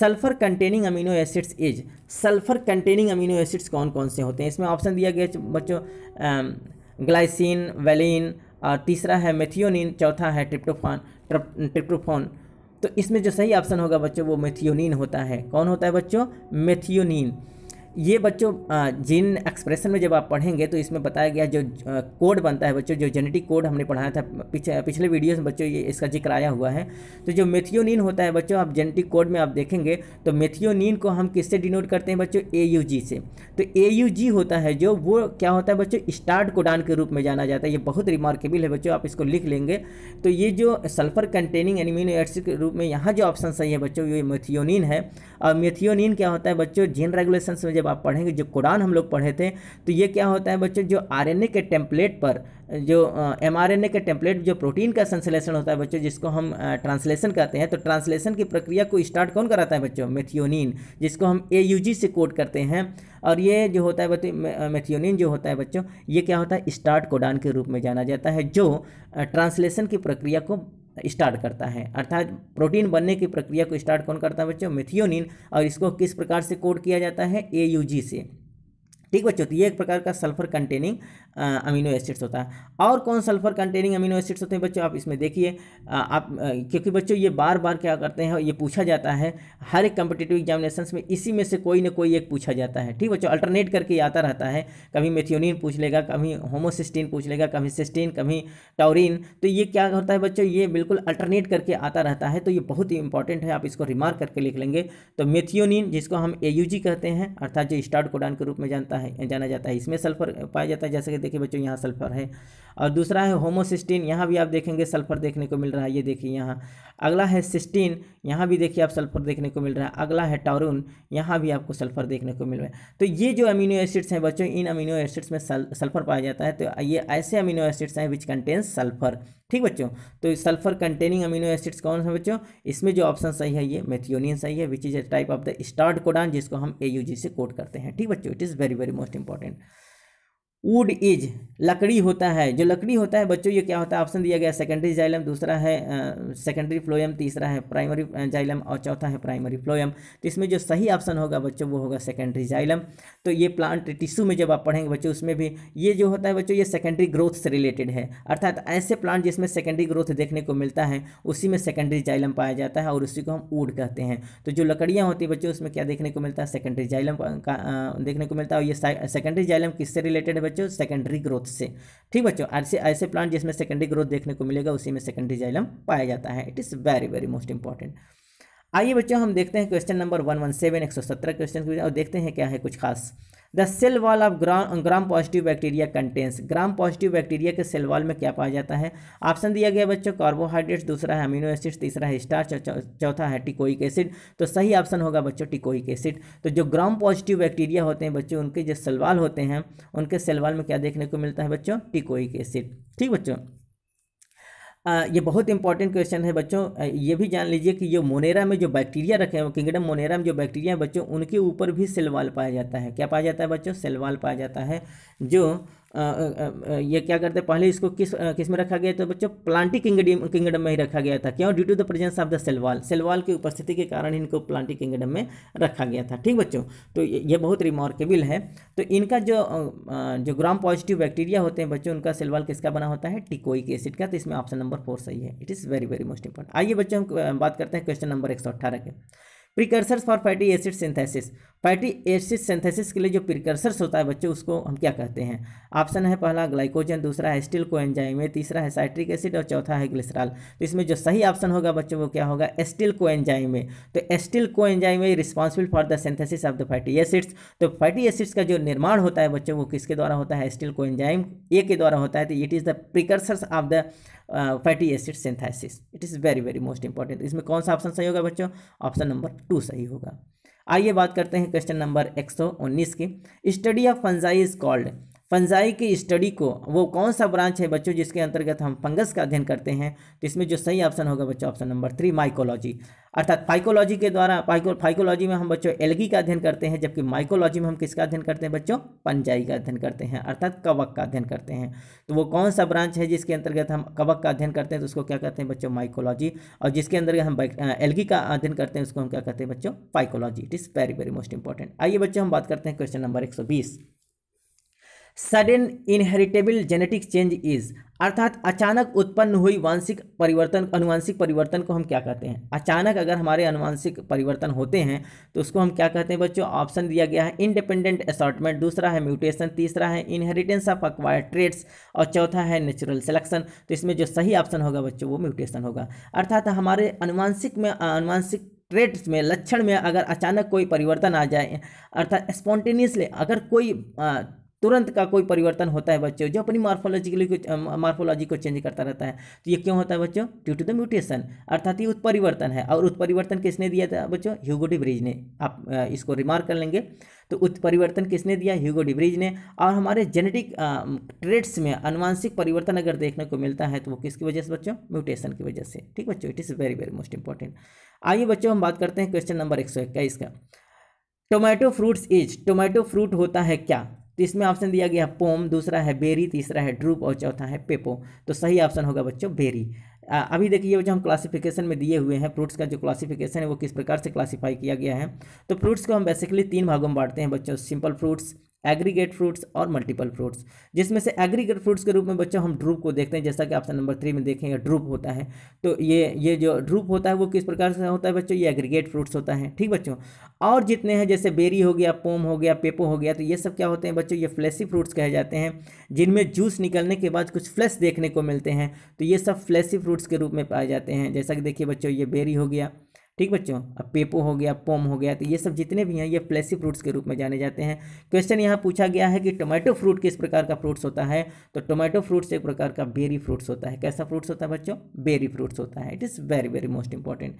sulphur containing amino acids is sulphur containing amino acids कौन कौन से होते हैं इसमें ऑप्शन दिया गया बच्चों ग्लाइसिन वेलिन और तीसरा है मेथियोनिन चौथा है ट्रिप्टोफान ट्रिप्टोफोन तो इसमें जो सही ऑप्शन होगा बच्चों वो मेथियोनिन होता है कौन होता है बच्चों मेथियोनिन ये बच्चों जिन एक्सप्रेशन में जब आप पढ़ेंगे तो इसमें बताया गया जो कोड बनता है बच्चों जो जेनेटिक कोड हमने पढ़ाया था पिछले पिछले वीडियोस में बच्चों ये इसका जिक्र आया हुआ है तो जो मेथियोनिन होता है बच्चों आप जेनेटिक कोड में आप देखेंगे तो मेथियोनिन को हम किससे डिनोट करते हैं बच्चों ए से तो ए होता है जो वो क्या होता है बच्चों स्टार्ट कोडान के रूप में जाना जाता है ये बहुत रिमार्केबल है बच्चों आप इसको लिख लेंगे तो ये जो सल्फर कंटेनिंग एनिमिनो एड्स के रूप में यहाँ जो ऑप्शन सही है बच्चों ये मेथियोनिन है और मेथियोनिन क्या होता है बच्चों जीन रेगुलेशन में जब आप पढ़ेंगे जो कुरान हम लोग पढ़े थे तो ये क्या होता है बच्चों जो आरएनए के टेम्पलेट पर जो एमआरएनए के टेम्पलेट जो प्रोटीन का संश्लेषण होता है बच्चों जिसको हम ट्रांसलेशन कहते हैं तो ट्रांसलेशन की प्रक्रिया को स्टार्ट कौन कराता है बच्चों मेथियोनिन जिसको हम ए से कोड करते हैं और ये जो होता है बच्चों मेथियोनिन जो होता है बच्चों ये क्या होता है स्टार्ट कोडान के रूप में जाना जाता है जो ट्रांसलेशन की प्रक्रिया को स्टार्ट करता है अर्थात प्रोटीन बनने की प्रक्रिया को स्टार्ट कौन करता है बच्चों मेथियोनिन और इसको किस प्रकार से कोड किया जाता है ए से ठीक बच्चों तो ये एक प्रकार का सल्फर कंटेनिंग अमीनो एसिड्स होता है और कौन सल्फर कंटेनिंग अमीनो एसिड्स होते हैं बच्चों आप इसमें देखिए आप क्योंकि बच्चों ये बार बार क्या करते हैं ये पूछा जाता है हर एक कम्पिटेटिव एग्जामिनेशन में इसी में से कोई ना कोई एक पूछा जाता है ठीक बच्चों अल्टरनेट करके आता रहता है कभी मेथियोनिन पूछ लेगा कभी होमोसिस्टीन पूछ लेगा कभी सिस्टीन कभी टॉरिन तो ये क्या होता है बच्चों ये बिल्कुल अल्टरनेट करके आता रहता है तो ये बहुत ही इंपॉर्टेंट है आप इसको रिमार्क करके लिख लेंगे तो मेथियोनिन जिसको हम एयूजी कहते हैं अर्थात जो स्टार्ट कोडान के रूप में जानता है है जाना जाता है इसमें सल्फर पाया जाता है जैसे कि देखिए बच्चों यहाँ सल्फर है और दूसरा है होमोसिस्टीन यहाँ भी आप देखेंगे सल्फर देखने को मिल रहा है ये देखिए यहाँ अगला है सिस्टीन यहाँ भी देखिए आप सल्फर देखने को मिल रहा है अगला है टारून यहाँ भी आपको सल्फर देखने को मिल रहा है तो ये जो अमीनो एसिड्स हैं बच्चों इन अमीनो एसिड्स में सल्फर पाया जाता है तो ये ऐसे अमीनो एसिड्स हैं विच कंटेन्स सल्फर ठीक बच्चों तो सल्फर कंटेनिंग अमीनो एसिड्स कौन है बच्चों इसमें जो ऑप्शन सही है ये मेथियोनियन सही है which is a type of the start codon जिसको हम ए से कोड करते हैं ठीक बच्चों it is very very most important wood is लकड़ी होता है जो लकड़ी होता है बच्चों ये क्या होता है ऑप्शन दिया गया सेकेंडरी जाइलम दूसरा है सेकेंडरी फ्लोयम तीसरा है प्राइमरी जाइलम और चौथा है प्राइमरी फ्लोयम तो इसमें जो सही ऑप्शन होगा बच्चों वो होगा सेकेंडरी जाइलम तो ये प्लांट टिश्यू में जब आप पढ़ेंगे बच्चों उसमें भी ये जो होता है बच्चों ये सेकेंडरी ग्रोथ से रिलेटेड है अर्थात ऐसे प्लांट जिसमें सेकेंडरी ग्रोथ देखने को मिलता है उसी में सेकेंडरी जाइलम पाया जाता है और उसी को हम ऊड कहते हैं तो जो लकड़ियाँ होती है बच्चों उसमें क्या देखने को मिलता है सेकेंडरी जाइलम का देखने को मिलता है और ये सेकेंडरी जाइलम किससे रिलेटेड है बच्चों सेकेंडरी ग्रोथ से ठीक बच्चों ऐसे ऐसे प्लांट जिसमें सेकेंडरी ग्रोथ देखने को मिलेगा उसी में सेकेंडरी जाइलम पाया जाता है it is very very most important आइए बच्चों हम देखते हैं question number one one seven एक सौ सत्रह क्वेश्चन और देखते हैं क्या है कुछ खास the cell wall of gram gram positive bacteria contains gram positive bacteria के सेल वॉल में क्या पाया जाता है ऑप्शन दिया गया बच्चों कार्बोहाइड्रेट्स दूसरा है अमीनो एसिड तीसरा है स्टार्च चौथा है टिकोइक एसिड तो सही ऑप्शन होगा बच्चों टिकोइक एसिड तो जो ग्राम पॉजिटिव बैक्टीरिया होते हैं बच्चों उनके जो सेलवाल होते हैं उनके सेलवाल में क्या देखने को मिलता है बच्चों टिकोइक एसिड ठीक बच्चों आ, ये बहुत इंपॉर्टेंट क्वेश्चन है बच्चों ये भी जान लीजिए कि ये मोनेरा में जो बैक्टीरिया रखे हैं किंगडम मोनेरा में जो बैक्टीरिया है बच्चों उनके ऊपर भी सेलवाल पाया जाता है क्या पाया जाता है बच्चों सेलवाल पाया जाता है जो ये क्या करते पहले इसको किस किस में रखा गया तो बच्चों प्लांटी किंगडम किंगडम में ही रखा गया था क्यों due to the presence of the cell wall cell wall की उपस्थिति के कारण इनको प्लांटी किंगडम में रखा गया था ठीक बच्चों तो ये बहुत रिमार्केबल है तो इनका जो जो ग्राम पॉजिटिव बैक्टीरिया होते हैं बच्चों उनका सेलवाल किसका बना होता है के एसिड का तो इसमें ऑप्शन नंबर फोर सही है it is very very most important आइए बच्चों हम बात करते हैं क्वेश्चन नंबर एक के precursors for fatty acid synthesis fatty acid synthesis के लिए जो प्रिकर्सर्स होता है बच्चों उसको हम क्या कहते हैं ऑप्शन है पहला ग्लाइकोजन दूसरा है स्टील को एंजाइमे तीसरा है साइट्रिक एसिड और चौथा है ग्लिसराल तो इसमें जो सही ऑप्शन होगा बच्चों वो क्या होगा एस्टिल को एंजाइमे तो acetyl CoA enzyme responsible for the synthesis of the fatty acids तो फैटी एसिड्स का जो निर्माण होता है बच्चों वो किसके द्वारा होता है एस्टिल को एंजाइम ए के द्वारा होता है तो it is the precursors of the fatty acid synthesis it is very very most important इसमें कौन सा ऑप्शन सही होगा बच्चों ऑप्शन नंबर टू सही होगा आइए बात करते हैं क्वेश्चन नंबर 119 की study of fungi is called fungi की स्टडी को वो कौन सा ब्रांच है बच्चों जिसके अंतर्गत हम फंगस का अध्ययन करते हैं तो इसमें जो सही ऑप्शन होगा बच्चों ऑप्शन नंबर थ्री माइकोलॉजी अर्थात फाइकोलॉजी के द्वारा फाइकोलॉजी में हम बच्चों एलगी का अध्ययन करते हैं जबकि माइकोलॉजी में हम किसका अध्ययन करते हैं बच्चों पंजाई का अध्ययन करते हैं अर्थात कवक का अध्ययन करते हैं तो वो कौन सा ब्रांच है जिसके अंतर्गत हम कवक का अध्ययन करते हैं तो उसको क्या कहते हैं बच्चों माइकोलॉजी और जिसके अंतर्गत हम एलगी का अध्ययन करते हैं उसको हम क्या कहते हैं बच्चों phycology it is very very most important आइए बच्चों हम बात करते हैं क्वेश्चन नंबर एक sudden inheritable genetic change is अर्थात अचानक उत्पन्न हुई वांशिक परिवर्तन अनुवांशिक परिवर्तन को हम क्या कहते हैं अचानक अगर हमारे अनुवांशिक परिवर्तन होते हैं तो उसको हम क्या कहते हैं बच्चों ऑप्शन दिया गया है इंडिपेंडेंट असॉटमेंट दूसरा है म्यूटेशन तीसरा है इनहेरिटेंस ऑफ अक्वायर्ड ट्रेड्स और चौथा है नेचुरल सेलेक्शन तो इसमें जो सही ऑप्शन होगा बच्चों वो म्यूटेशन होगा अर्थात हमारे अनुवांशिक में अनुवांशिक ट्रेड्स में लक्षण में अगर अचानक कोई परिवर्तन आ जाए अर्थात स्पॉन्टेनियसली अगर कोई तुरंत का कोई परिवर्तन होता है बच्चों जो अपनी मार्फोलॉजिकली मार्फोलॉजी को चेंज करता रहता है तो ये क्यों होता है बच्चों ड्यू टू द म्यूटेशन अर्थात ये उत्परिवर्तन है और उत्परिवर्तन किसने दिया था बच्चों ह्यूगो डिब्रिज ने आप इसको रिमार्क कर लेंगे तो उत्परिवर्तन किसने दिया ह्यूगो डिब्रिज ने और हमारे जेनेटिक ट्रेड्स में अनुवांशिक परिवर्तन अगर देखने को मिलता है तो वो किसकी वजह से बच्चों म्यूटेशन की वजह से ठीक बच्चों it is very very most important आइए बच्चों हम बात करते हैं क्वेश्चन नंबर एक सौ इक्कीस का tomato fruits is tomato fruit होता है क्या तो इसमें ऑप्शन दिया गया पोम दूसरा है बेरी तीसरा है ड्रूप और चौथा है पेपो तो सही ऑप्शन होगा बच्चों बेरी अभी देखिए जो हम क्लासिफिकेशन में दिए हुए हैं फ्रूट्स का जो क्लासिफिकेशन है वो किस प्रकार से क्लासिफाई किया गया है तो फ्रूट्स को हम बेसिकली तीन भागों में बांटते हैं बच्चों सिंपल फ्रूट्स एग्रीगेट फ्रूट्स और मल्टीपल फ्रूट्स जिसमें से एग्रीगेट फ्रूट्स के रूप में बच्चों हम ड्रूप को देखते हैं जैसा कि ऑप्शन नंबर थ्री में देखेंगे ड्रूप होता है तो ये ये जो ड्रूप होता है वो किस प्रकार से होता है बच्चों ये एग्रीगेट फ्रूट्स होता है ठीक बच्चों और जितने हैं जैसे बेरी हो गया पोम हो गया पेपो हो गया तो ये सब क्या होते हैं बच्चों ये फ्लैसी फ्रूट्स कहे जाते हैं जिनमें जूस निकलने के बाद कुछ फ्लैश देखने को मिलते हैं तो ये सब फ्लैसी फ्रूट्स के रूप में पाए जाते हैं जैसा कि देखिए बच्चों ये बेरी हो गया ठीक बच्चों अब पेपो हो गया पोम हो गया तो ये सब जितने भी हैं ये फ्लैसी फ्रूट्स के रूप में जाने जाते हैं क्वेश्चन यहाँ पूछा गया है कि टोमेटो फ्रूट किस प्रकार का फ्रूट्स होता है तो टोमेटो फ्रूट्स एक प्रकार का बेरी फ्रूट्स होता है कैसा फ्रूट्स होता है बच्चों बेरी फ्रूट्स होता है it is very very most important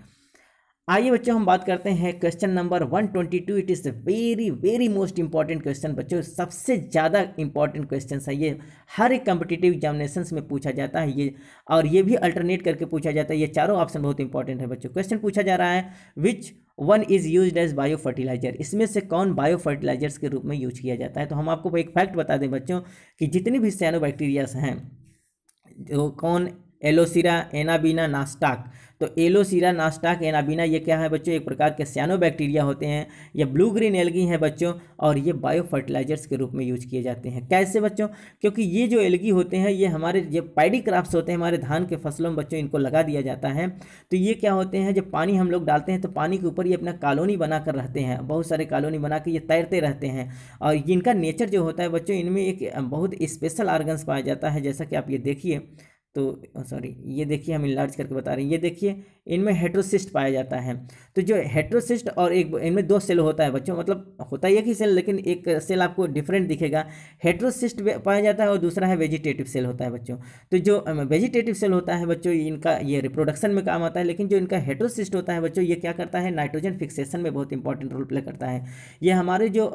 आइए बच्चों हम बात करते हैं question number 122 it is very very most important question बच्चों सबसे ज़्यादा इंपॉर्टेंट क्वेश्चन है ये हर एक कम्पिटेटिव एग्जामिनेशन में पूछा जाता है ये और ये भी अल्टरनेट करके पूछा जाता है ये चारों ऑप्शन बहुत इंपॉर्टेंट है बच्चों क्वेश्चन पूछा जा रहा है which one is use as bio fertiliser इसमें से कौन बायो फर्टिलाइजर्स के रूप में यूज किया जाता है तो हम आपको एक फैक्ट बता दें बच्चों कि जितनी भी सैनो हैं जो कौन एलोसिरा एनाबीना नास्टाक तो एलोसीरा नास्टाक एनाबीना ये क्या है बच्चों एक प्रकार के सैनो बैक्टीरिया होते हैं ये ब्लू ग्रीन एलगी हैं बच्चों और ये बायो फर्टिलाइजर्स के रूप में यूज किए जाते हैं कैसे बच्चों क्योंकि ये जो एलगी होते हैं ये हमारे जो पैडी क्राफ्ट होते हैं हमारे धान के फसलों में बच्चों इनको लगा दिया जाता है तो ये क्या होते हैं जब पानी हम लोग डालते हैं तो पानी के ऊपर ये अपना कॉलोनी बनाकर रहते हैं बहुत सारे कॉलोनी बना के ये तैरते रहते हैं और इनका नेचर जो होता है बच्चों इनमें एक बहुत स्पेशल ऑर्गन्स पाया जाता है जैसा कि आप ये देखिए तो सॉरी ये देखिए हम इलार्ज करके बता रहे हैं ये देखिए इनमें हेट्रोसिस्ट पाया जाता है तो जो हेट्रोसिस्ट और एक इनमें दो सेल होता है बच्चों मतलब होता ही एक ही सेल लेकिन एक सेल आपको डिफरेंट दिखेगा हेट्रोसिस्ट पाया जाता है और दूसरा है वेजिटेटिव सेल होता है बच्चों तो जो वेजिटेटिव सेल होता है बच्चों इनका ये रिप्रोडक्शन में काम आता है लेकिन जो इनका हेट्रोसिस्ट होता है बच्चों ये क्या करता है नाइट्रोजन फिक्सेशन में बहुत इंपॉर्टेंट रोल प्ले करता है ये हमारे जो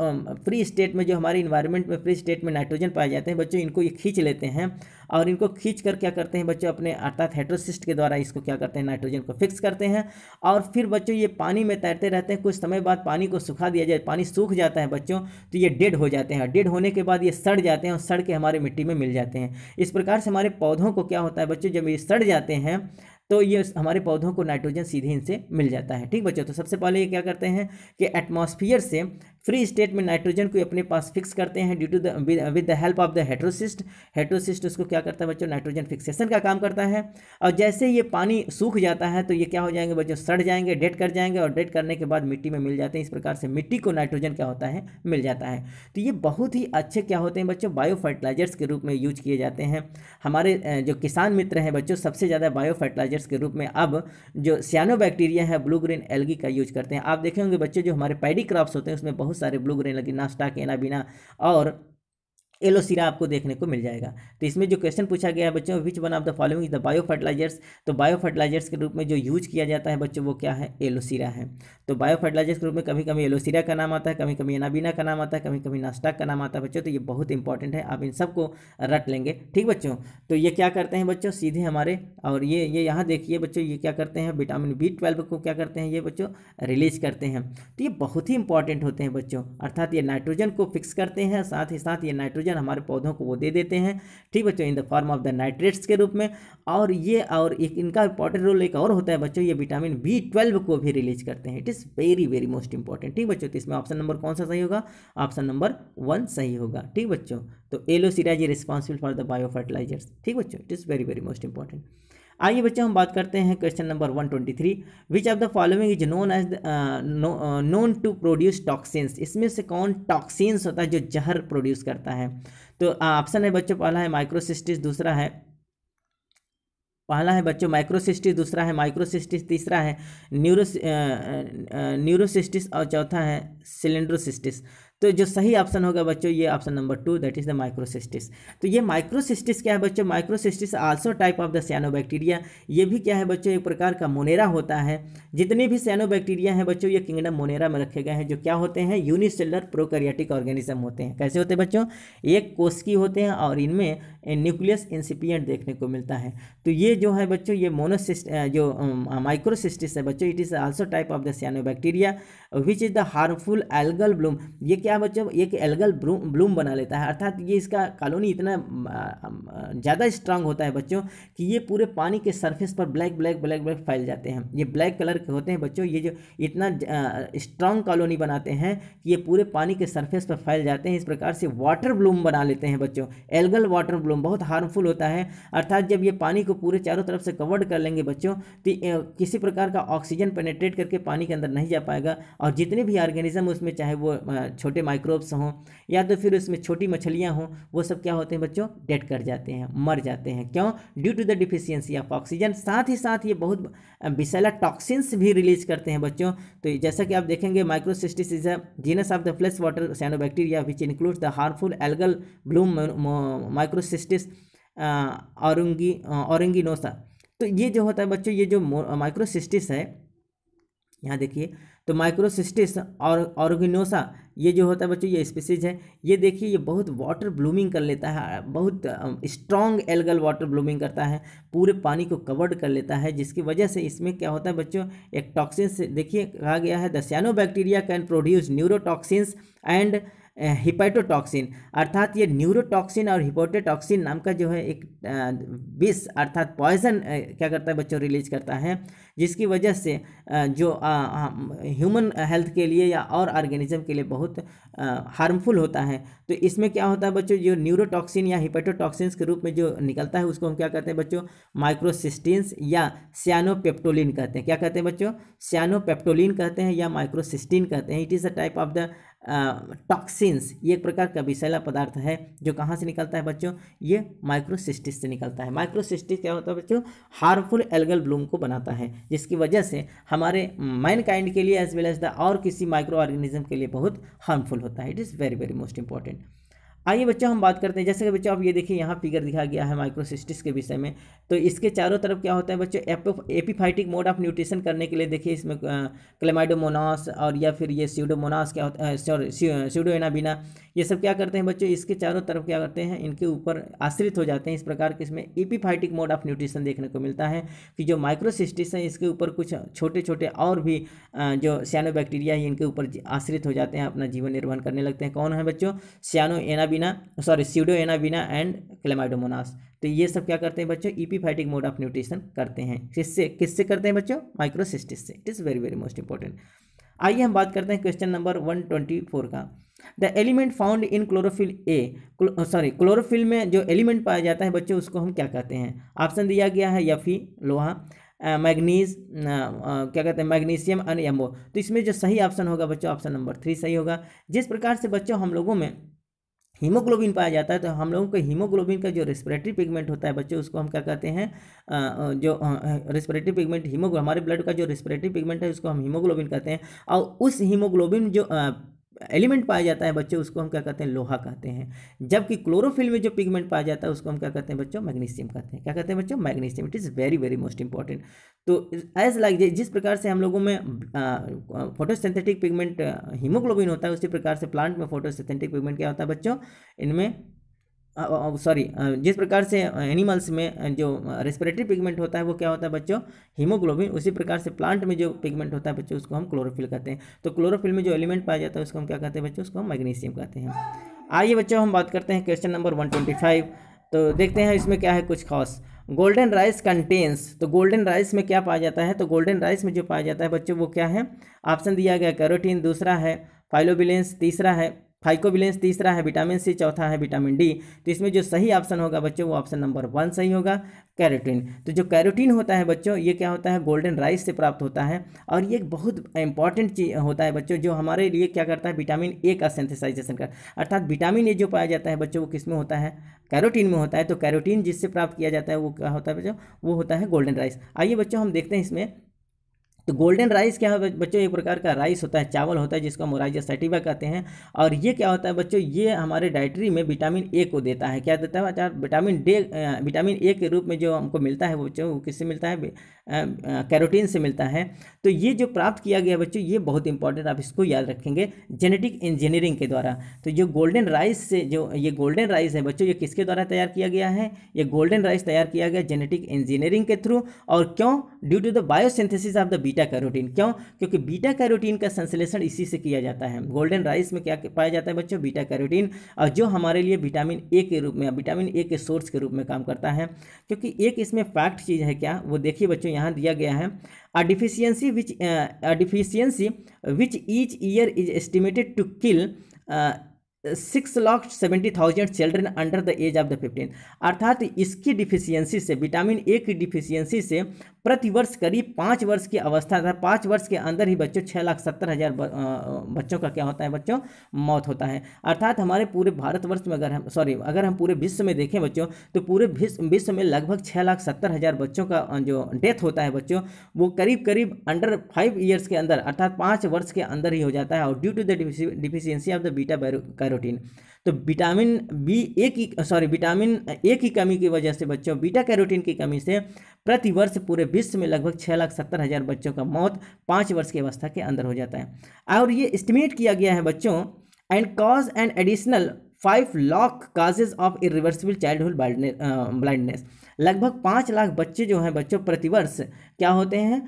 फ्री स्टेट में जो हमारे इन्वायरमेंट में फ्री स्टेट में नाइट्रोजन पाए जाते हैं बच्चों इनको ये खींच लेते हैं और इनको खींच कर क्या करते हैं बच्चों अपने अर्थात हेट्रोसिस्ट के द्वारा इसको क्या करते हैं नाइट्रोजन को फिक्स करते हैं और फिर बच्चों ये पानी में तैरते रहते हैं कुछ समय बाद पानी को सुखा दिया जाए पानी सूख जाता है बच्चों तो ये डेड हो जाते हैं डेड होने के बाद ये सड़ जाते हैं और सड़ के हमारे मिट्टी में मिल जाते हैं इस प्रकार से हमारे पौधों को क्या होता है बच्चों जब ये सड़ जाते हैं तो ये हमारे पौधों को नाइट्रोजन सीधे इनसे मिल जाता है ठीक बच्चों तो सबसे पहले ये क्या करते हैं कि एटमॉस्फियर से फ्री स्टेट में नाइट्रोजन को अपने पास फिक्स करते हैं due to with the help of the heterocyst heterocyst उसको क्या करता है बच्चों नाइट्रोजन फिक्सेशन का काम करता है और जैसे ये पानी सूख जाता है तो ये क्या हो जाएंगे बच्चों सड़ जाएंगे डेड कर जाएंगे और डेड करने के बाद मिट्टी में मिल जाते हैं इस प्रकार से मिट्टी को नाइट्रोजन क्या होता है मिल जाता है तो ये बहुत ही अच्छे क्या होते हैं बच्चों बायो फर्टिलाइजर्स के रूप में यूज किए जाते हैं हमारे जो किसान मित्र हैं बच्चों सबसे ज़्यादा बायो फर्टिलाइजर्स के रूप में अब जो सियानो बैक्टीरिया है ब्लू ग्रीन एलगी का यूज करते हैं आप देखेंगे होंगे बच्चों जो हमारे पैडी क्रॉप्स होते हैं उसमें बहुत बहुत सारे ब्लू ग्रेन लगे नाश्ता केना बिना और येलो सिरा आपको देखने को मिल जाएगा तो इसमें जो क्वेश्चन पूछा गया है बच्चों which one of the following is the bio fertilisers तो बायो फर्टिलाइजर्स के रूप में जो यूज किया जाता है बच्चों वो क्या है येलो सिरा है तो बायो फर्टिलाइजर्स के रूप में कभी कभी येलो सिरा का नाम आता है कभी कभी एनाबीना का नाम आता है कभी कभी नास्टाक का नाम आता है बच्चों तो ये बहुत इंपॉर्टेंट है आप इन सबको रट लेंगे ठीक बच्चों तो ये क्या करते हैं बच्चों सीधे हमारे और ये ये यहाँ देखिए बच्चों ये क्या करते हैं विटामिन बी ट्वेल्व को क्या करते हैं ये बच्चों रिलीज करते हैं तो ये बहुत ही इंपॉर्टेंट होते हैं बच्चों अर्थात ये नाइट्रोजन को फिक्स करते हैं साथ ही साथ ये नाइट्रोजन नाइट्रोजन हमारे पौधों को वो दे देते हैं ठीक बच्चों in the form of the nitrates के रूप में और ये और एक इनका इंपॉर्टेंट रोल एक और होता है बच्चों ये विटामिन बी ट्वेल्व को भी रिलीज करते हैं it is very very most important ठीक बच्चों तो इसमें ऑप्शन नंबर कौन सा सही होगा ऑप्शन नंबर वन सही होगा ठीक बच्चों तो एलो is responsible for the bio fertilisers ठीक बच्चों it is very very most important आइए बच्चे हम बात करते हैं question number 123 which of the following is known as known to produce toxins इसमें से कौन टॉक्सिन्स होता है जो जहर प्रोड्यूस करता है तो ऑप्शन uh, है बच्चों पहला है माइक्रोसिस्टिस दूसरा है पहला है बच्चों माइक्रोसिस्टिस दूसरा है माइक्रोसिस्टिस तीसरा है न्यूरो न्यूरोसिस्टिस uh, uh, और चौथा है सिलेंड्रोसिस्टिस तो जो सही ऑप्शन होगा बच्चों ये option number two that is the microcystis तो ये माइक्रोसिस्टिस क्या है बच्चों microcystis also type of the cyano bacteria ये भी क्या है बच्चों एक प्रकार का मोनेरा होता है जितने भी सैनो बैक्टीरिया हैं बच्चों ये किंगडम मोनेरा में रखे गए हैं जो क्या होते हैं यूनिसेलर प्रोकरियाटिक ऑर्गेनिज्म होते हैं कैसे होते हैं बच्चों एक कोसकी होते हैं और इनमें न्यूक्लियस इंसिपियंट देखने को मिलता है तो ये जो है बच्चों ये मोनोसिस्ट जो माइक्रोसिस्टिस है बच्चों it is also type of the bacteria which is the harmful algal bloom ये क्या बच्चों एक एल्गल ब्लूम बना लेता है अर्थात ये इसका कॉलोनी इतना ज़्यादा स्ट्रांग होता है बच्चों कि ये पूरे पानी के सरफेस पर ब्लैक ब्लैक ब्लैक ब्लैक फैल जाते हैं ये ब्लैक कलर के होते हैं बच्चों ये जो इतना स्ट्रांग कॉलोनी बनाते हैं कि ये पूरे पानी के सर्फेस पर फैल जाते हैं इस प्रकार से वाटर ब्लूम बना लेते हैं बच्चों एल्गल वाटर ब्लूम बहुत हार्मफुल होता है अर्थात जब ये पानी को पूरे चारों तरफ से कवर्ड कर लेंगे बच्चों तो किसी प्रकार का ऑक्सीजन पेनेट्रेट करके पानी के अंदर नहीं जा पाएगा और जितने भी ऑर्गेनिज्म उसमें चाहे वो छोटे छोटे माइक्रोब्स हों या तो फिर उसमें छोटी मछलियाँ हों वो सब क्या होते हैं बच्चों डेड कर जाते हैं मर जाते हैं क्यों due to the deficiency of oxygen साथ ही साथ ये बहुत विशैला टॉक्सिन्स भी रिलीज करते हैं बच्चों तो जैसा कि आप देखेंगे microcystis is a genus of the flush water cyanobacteria which includes the harmful algal bloom microcystis औरंगी औरंगिनोसा तो ये जो होता है बच्चों ये जो माइक्रोसिस्टिस है यहाँ देखिए तो माइक्रोसिस्टिस और ऑर्गिनोसा ये जो होता है बच्चों ये स्पीसीज है ये देखिए ये बहुत वाटर ब्लूमिंग कर लेता है बहुत स्ट्रॉन्ग एल्गल वाटर ब्लूमिंग करता है पूरे पानी को कवर्ड कर लेता है जिसकी वजह से इसमें क्या होता है बच्चों एक टॉक्सिन देखिए कहा गया है the bacteria can produce neurotoxins and hepatotoxin अर्थात ये न्यूरोटॉक्सिन और हिपोटोटॉक्सिन नाम का जो है एक विष अर्थात पॉइजन क्या करता है बच्चों रिलीज करता है जिसकी वजह से जो ह्यूमन हेल्थ के लिए या और ऑर्गेनिज्म के लिए बहुत हार्मफुल होता है तो इसमें क्या होता है बच्चों जो न्यूरोटॉक्सिन या हिपाटोटॉक्सिन के रूप में जो निकलता है उसको हम क्या कहते हैं बच्चों माइक्रोसिस्टीन्स या सियानोपेप्टोलिन कहते हैं क्या कहते हैं बच्चों सियानोपेप्टोलिन कहते हैं या माइक्रोसिस्टीन कहते हैं it is a type of the toxins ये एक प्रकार का विषैला पदार्थ है जो कहाँ से निकलता है बच्चों ये माइक्रोसिस्टिस से निकलता है माइक्रोसिस्टिस क्या होता है बच्चों हार्मफुल एल्गल ब्लूम को बनाता है जिसकी वजह से हमारे मैन काइंड के लिए एज वेल एज द और किसी माइक्रो ऑर्गेनिज्म के लिए बहुत हार्मफुल होता है it is very very most important आइए बच्चों हम बात करते हैं जैसे कि बच्चों आप ये देखिए यहाँ फिगर दिखा गया है माइक्रोसिस्टिस के विषय में तो इसके चारों तरफ क्या होता है बच्चों एपो एपीफाइटिक मोड ऑफ न्यूट्रिशन करने के लिए देखिए इसमें क्लेमाइडोमोनास और या फिर ये सीडोमोनास क्या होता है सॉरी सीडोएनाबिना ये सब क्या करते हैं बच्चों इसके चारों तरफ क्या करते हैं इनके ऊपर आश्रित हो जाते हैं इस प्रकार के इसमें एपीफाइटिक मोड ऑफ न्यूट्रिशन देखने को मिलता है कि जो माइक्रोसिस्टिस हैं इसके ऊपर कुछ छोटे छोटे और भी जो सियानो बैक्टीरिया है इनके ऊपर आश्रित हो जाते हैं अपना जीवन निर्वहन करने लगते हैं कौन है बच्चों सियानो एनाबिना एनावीना सॉरी सीडो एनावीना एंड क्लेमाइडोमोनास तो ये सब क्या करते हैं बच्चों ईपीफाइटिक मोड ऑफ न्यूट्रिशन करते हैं किससे किससे करते हैं बच्चों माइक्रोसिस्टिस से it is very very most important आइए हम बात करते हैं question number one twenty four का the element found in chlorophyll A sorry chlorophyll में जो एलिमेंट पाया जाता है बच्चों उसको हम क्या कहते हैं ऑप्शन दिया गया है यफी e, लोहा मैग्नीज क्या कहते हैं मैग्नीशियम अन एम्बो तो इसमें जो सही ऑप्शन होगा बच्चों ऑप्शन नंबर थ्री सही होगा जिस प्रकार से बच्चों हम लोगों में हीमोग्लोबिन पाया जाता है तो हम लोगों को हीमोग्लोबिन का जो रेस्पिरेटरी पिगमेंट होता है बच्चों उसको हम क्या कहते हैं जो रेस्पिरेटरी पिगमेंट हीमोग्लो हमारे ब्लड का जो रेस्पिरेटरी पिगमेंट है उसको हम हीमोग्लोबिन कहते हैं और उस हीमोग्लोबिन जो एलिमेंट पाया जाता है बच्चों उसको हम क्या कहते हैं लोहा कहते हैं जबकि क्लोरोफिल में जो पिगमेंट पाया जाता है उसको हम क्या कहते हैं बच्चों मैग्नीशियम कहते हैं क्या कहते हैं बच्चों magnesium it is very very most important तो एज लाइक जिस प्रकार से हम लोगों में फोटोसिंथेटिक पिगमेंट हीमोग्लोबिन होता है उसी प्रकार से प्लांट में फोटोसिंथेटिक पिगमेंट क्या होता है बच्चों इनमें सॉरी जिस प्रकार से एनिमल्स में जो रेस्पिरेटरी पिगमेंट होता है वो क्या होता है बच्चों हीमोग्लोबिन उसी प्रकार से प्लांट में जो पिगमेंट होता है बच्चों उसको हम क्लोरोफिल कहते हैं तो क्लोरोफिल में जो एलिमेंट पाया जाता है उसको हम क्या कहते हैं बच्चों उसको हम मैग्नीशियम कहते हैं आइए बच्चों हम बात करते हैं question number one twenty five तो देखते हैं इसमें क्या है कुछ खास गोल्डन राइस कंटेंस तो गोल्डन राइस में क्या पाया जाता है तो गोल्डन राइस में जो पाया जाता है बच्चों वो क्या है ऑप्शन दिया गया कैरोटीन दूसरा है फाइलोबिलेंस तीसरा है फाइकोविलेंस तीसरा है विटामिन सी चौथा है विटामिन डी तो इसमें जो सही ऑप्शन होगा बच्चों वो ऑप्शन नंबर वन सही होगा कैरोटीन तो जो कैरोटीन होता है बच्चों ये क्या होता है गोल्डन राइस से प्राप्त होता है और ये बहुत इंपॉर्टेंट चीज होता है बच्चों जो हमारे लिए क्या करता है विटामिन ए का सेंथिसाइजेशन कर अर्थात विटामिन ए जो पाया जाता है बच्चों वो किस में होता है कैरोटीन में होता है तो कैरोटीन जिससे प्राप्त किया जाता है वो क्या होता है बच्चों वो होता है गोल्डन राइस आइए बच्चों हम देखते हैं इसमें तो गोल्डन राइस क्या है बच्चों एक प्रकार का राइस होता है चावल होता है जिसको हम राइजा सेटिवा कहते हैं और ये क्या होता है बच्चों ये हमारे डाइटरी में विटामिन ए को देता है क्या देता है विटामिन डे विटामिन ए के रूप में जो हमको मिलता है बच्चों वो किससे मिलता है कैरोटीन से मिलता है तो ये जो प्राप्त किया गया बच्चों ये बहुत इंपॉर्टेंट आप इसको याद रखेंगे जेनेटिक इंजीनियरिंग के द्वारा तो जो गोल्डन राइस से जो ये गोल्डन राइस है बच्चों ये किसके द्वारा तैयार किया गया है ये गोल्डन राइस तैयार किया गया जेनेटिक इंजीनियरिंग के थ्रू और क्यों due to the biosynthesis of the beta carotene क्यों क्योंकि बीटा कैरोटीन का संश्लेषण इसी से किया जाता है गोल्डन राइस में क्या पाया जाता है बच्चों बीटा कैरोटीन और जो हमारे लिए विटामिन ए के रूप में विटामिन ए के सोर्स के रूप में काम करता है क्योंकि एक इसमें फैक्ट चीज़ है क्या वो देखिए बच्चों यहाँ दिया गया है a deficiency which a deficiency which each year is estimated to kill six lakh seventy thousand children under the age of the fifteen अर्थात इसकी डिफिशियंसी से विटामिन ए की डिफिशियंसी से प्रतिवर्ष करीब पाँच वर्ष की अवस्था था पाँच वर्ष के अंदर ही बच्चों छः लाख सत्तर हज़ार बच्चों का क्या होता है बच्चों मौत होता है अर्थात हमारे पूरे भारतवर्ष में अगर हम सॉरी अगर हम पूरे विश्व में देखें बच्चों तो पूरे विश्व में लगभग छः लाख सत्तर हज़ार बच्चों का जो डेथ होता है बच्चों वो करीब करीब अंडर फाइव ईयर्स के अंदर अर्थात पाँच वर्ष के अंदर ही हो जाता है और due to the deficiency of the beta caro carotene तो विटामिन बी ए की सॉरी विटामिन ए की कमी की वजह से बच्चों बीटा कैरोटीन की कमी से प्रतिवर्ष पूरे विश्व में लगभग छः लाख सत्तर हज़ार बच्चों का मौत पाँच वर्ष की अवस्था के अंदर हो जाता है और ये इस्टीमेट किया गया है बच्चों and cause and additional five lakh causes of irreversible childhood blindness लगभग पाँच लाख बच्चे जो हैं बच्चों प्रतिवर्ष क्या होते हैं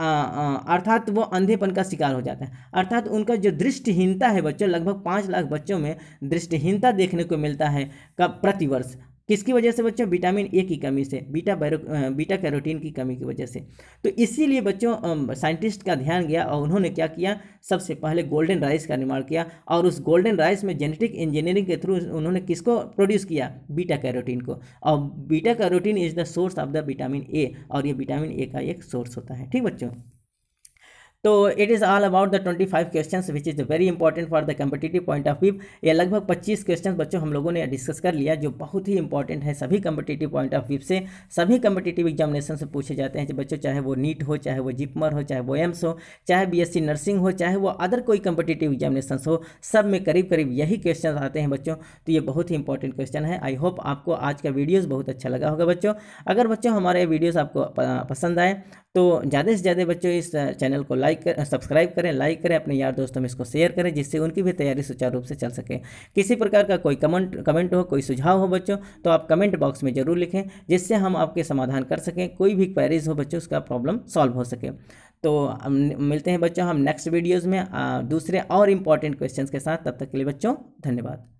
अर्थात वो अंधेपन का शिकार हो जाता है अर्थात उनका जो दृष्टिहीनता है बच्चों लगभग पाँच लाख बच्चों में दृष्टिहीनता देखने को मिलता है कब प्रतिवर्ष किसकी वजह से बच्चों विटामिन ए की कमी से बीटा बैरो बीटा कैरोटीन की कमी की वजह से तो इसीलिए बच्चों साइंटिस्ट का ध्यान गया और उन्होंने क्या किया सबसे पहले गोल्डन राइस का निर्माण किया और उस गोल्डन राइस में जेनेटिक इंजीनियरिंग के थ्रू उन्होंने किसको प्रोड्यूस किया बीटा कैरोटीन को और beta carotene is the source of the vitamin A और ये विटामिन ए का एक सोर्स होता है ठीक बच्चों तो it is all about the twenty five question which is very important for the competitive point of view ये लगभग पच्चीस क्वेश्चन बच्चों हम लोगों ने डिस्कस कर लिया जो बहुत ही इंपॉर्टेंट है सभी कम्पिटेटिव पॉइंट ऑफ व्यू से सभी कम्पिटेटिव एग्जामिनेशन से पूछे जाते हैं जो बच्चों चाहे वो नीट हो चाहे वो जिपमर हो चाहे वो एम्स हो चाहे बी नर्सिंग हो चाहे वो अदर कोई कम्पिटेटिव एग्जामिनेशन हो सब में करीब करीब यही क्वेश्चन आते हैं बच्चों तो ये बहुत ही इंपॉर्टेंट क्वेश्चन है आई होप आपको आज का वीडियोज़ बहुत अच्छा लगा होगा बच्चों अगर बच्चों हमारे वीडियोज़ आपको पसंद आए तो ज़्यादा से ज़्यादा बच्चों इस चैनल को लाइक कर सब्सक्राइब करें लाइक करें अपने यार दोस्तों में इसको शेयर करें जिससे उनकी भी तैयारी सुचारू रूप से चल सके किसी प्रकार का कोई कमेंट कमेंट हो कोई सुझाव हो बच्चों तो आप कमेंट बॉक्स में ज़रूर लिखें जिससे हम आपके समाधान कर सकें कोई भी क्वेरीज हो बच्चों उसका प्रॉब्लम सॉल्व हो सके तो हम मिलते हैं बच्चों हम नेक्स्ट वीडियोज़ में दूसरे और इम्पॉर्टेंट क्वेश्चन के साथ तब तक के लिए बच्चों धन्यवाद